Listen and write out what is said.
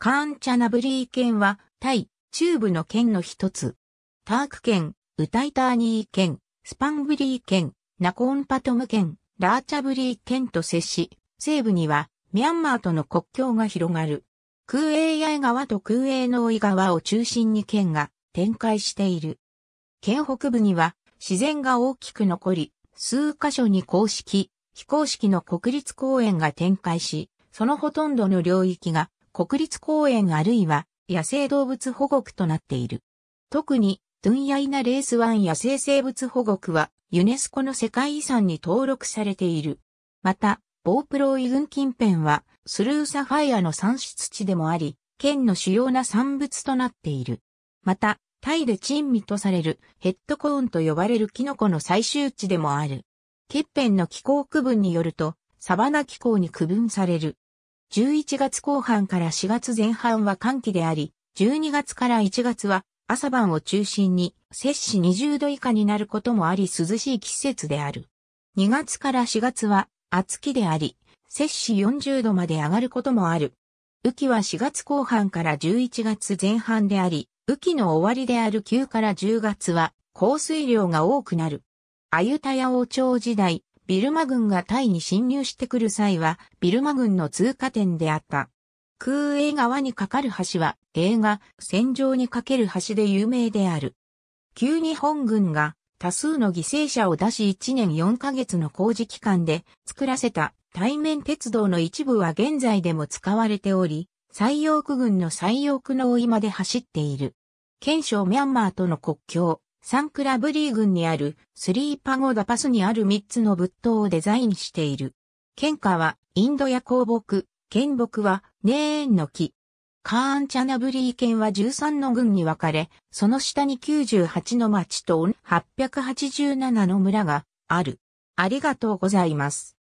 カーンチャナブリー県は、タイ、中部の県の一つ。ターク県、ウタイターニー県、スパンブリー県、ナコーンパトム県、ラーチャブリー県と接し、西部には、ミャンマーとの国境が広がる。クーエイヤイ川とクーエイノーイ川を中心に県が展開している。県北部には自然が大きく残り、数箇所に公式、非公式の国立公園が展開し、そのほとんどの領域が国立公園あるいは野生動物保護区となっている。特に、トゥンヤイナレースワン野生生物保護区は、ユネスコの世界遺産に登録されている。また、ボープロイ郡近辺は、スルーサファイアの産出地でもあり、県の主要な産物となっている。また、タイで珍味とされるヘッドコーンと呼ばれるキノコの採集地でもある。欠片の気候区分によると、サバナ気候に区分される。11月後半から4月前半は寒気であり、12月から1月は朝晩を中心に摂氏20度以下になることもあり涼しい季節である。2月から4月は暑気であり、摂氏40度まで上がることもある。雨季は4月後半から11月前半であり、雨季の終わりである9から10月は降水量が多くなる。ユタヤ王朝時代、ビルマ軍がタイに侵入してくる際は、ビルマ軍の通過点であった。空英川に架かる橋は、映画、戦場に架ける橋で有名である。旧日本軍が多数の犠牲者を出し1年4ヶ月の工事期間で作らせた対面鉄道の一部は現在でも使われており、西洋区軍の西洋区のいまで走っている。県省ミャンマーとの国境、サンクラブリー郡にあるスリーパゴダパスにある3つの仏塔をデザインしている。剣花はインドや香木、剣木はネーンの木。カーンチャナブリー県は13の郡に分かれ、その下に98の町と887の村がある。ありがとうございます。